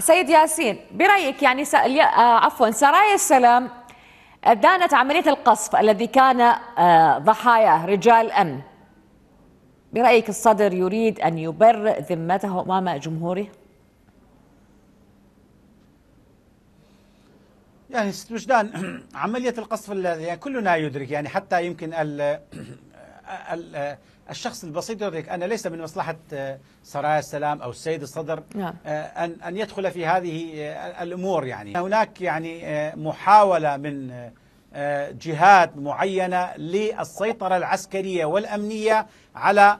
سيد ياسين برأيك يعني س... آه، عفوا سرايا السلام دانت عملية القصف الذي كان آه، ضحاياه رجال أمن برأيك الصدر يريد أن يبرئ ذمته أمام جمهوره؟ يعني ست وجدان عملية القصف الذي يعني كلنا يدرك يعني حتى يمكن ال ال الشخص البسيط يدرك ان ليس من مصلحة سرايا آه، السلام أو السيد الصدر نعم. آه، أن أن يدخل في هذه آه، الأمور يعني هناك يعني محاولة من جهات معينة للسيطرة العسكرية والأمنية على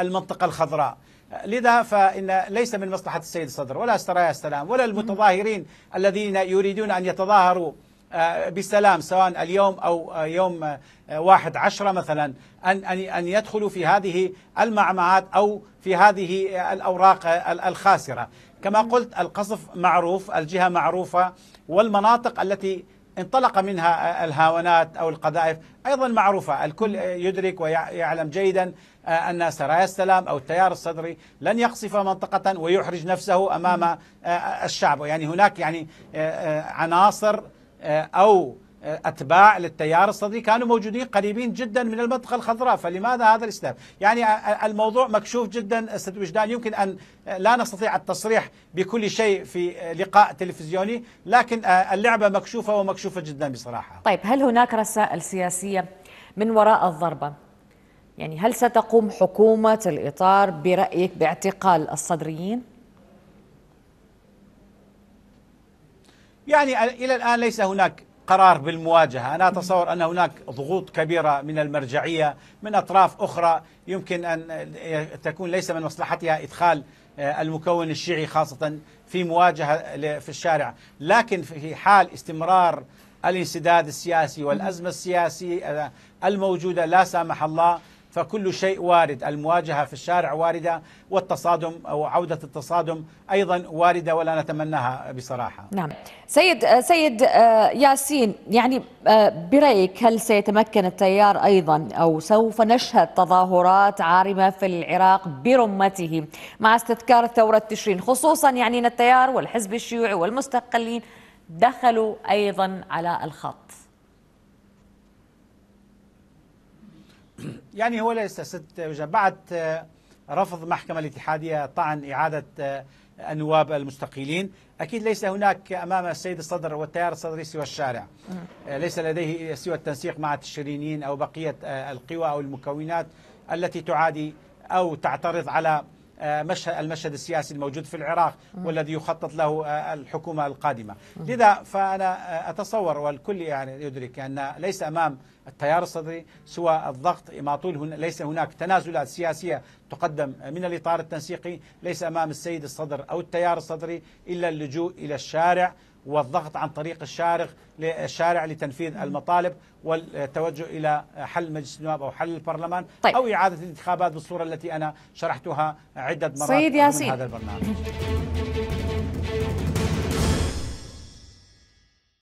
المنطقة الخضراء لذا فإن ليس من مصلحة السيد الصدر ولا سرايا السلام ولا المتظاهرين الذين يريدون أن يتظاهروا آه، بسلام سواء اليوم أو آه، يوم آه، واحد عشرة مثلا أن أن يدخلوا في هذه المعمعات أو في هذه الأوراق الخاسرة كما قلت القصف معروف الجهة معروفة والمناطق التي انطلق منها الهاونات او القذائف ايضا معروفه، الكل يدرك ويعلم جيدا ان سرايا السلام او التيار الصدري لن يقصف منطقه ويحرج نفسه امام الشعب، يعني هناك يعني عناصر آه، أو آه، أتباع للتيار الصدري كانوا موجودين قريبين جدا من المنطقة الخضراء فلماذا هذا الإسلام يعني آه، الموضوع مكشوف جدا أستاذ وجدان يمكن أن لا نستطيع التصريح بكل شيء في لقاء تلفزيوني لكن اللعبة مكشوفة ومكشوفة جدا بصراحة طيب هل هناك رسائل سياسية من وراء الضربة يعني هل ستقوم حكومة الإطار برأيك باعتقال الصدريين؟ يعني إلى الآن ليس هناك قرار بالمواجهة أنا أتصور أن هناك ضغوط كبيرة من المرجعية من أطراف أخرى يمكن أن تكون ليس من مصلحتها إدخال آه، المكون الشيعي خاصة في مواجهة في الشارع لكن في حال استمرار الانسداد السياسي والأزمة السياسية آه، الموجودة لا سامح الله فكل شيء وارد المواجهة في الشارع واردة والتصادم أو عودة التصادم أيضا واردة ولا نتمناها بصراحة نعم سيد, آه، سيد آه، ياسين يعني آه، برأيك هل سيتمكن التيار أيضا أو سوف نشهد تظاهرات عارمة في العراق برمته مع استذكار ثورة تشرين خصوصا يعني أن التيار والحزب الشيوعي والمستقلين دخلوا أيضا على الخط يعني هو ليس ست بعد آه، رفض محكمة الاتحادية طعن إعادة آه، النواب المستقيلين أكيد ليس هناك أمام السيد الصدر والتيار الصدري سوى الشارع آه، ليس لديه سوى التنسيق مع التشرينيين أو بقية القوى أو المكونات التي تعادي أو تعترض على آه، المشهد السياسي الموجود في العراق والذي يخطط له آه، الحكومة القادمة لذا فأنا آه، أتصور والكل يعني يدرك أن ليس أمام التيار الصدري سوى الضغط ما طول ليس هناك تنازلات سياسية تقدم من الإطار التنسيقي ليس أمام السيد الصدر أو التيار الصدري إلا اللجوء إلى الشارع والضغط عن طريق الشارع للشارع لتنفيذ المطالب والتوجه الى حل مجلس النواب او حل البرلمان طيب. او اعاده الانتخابات بالصوره التي انا شرحتها عده مرات سيد ياسين. من هذا البرنامج.